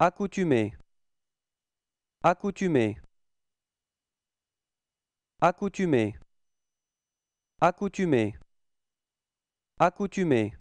Accoutumé. Accoutumé. Accoutumé. Accoutumé. Accoutumé.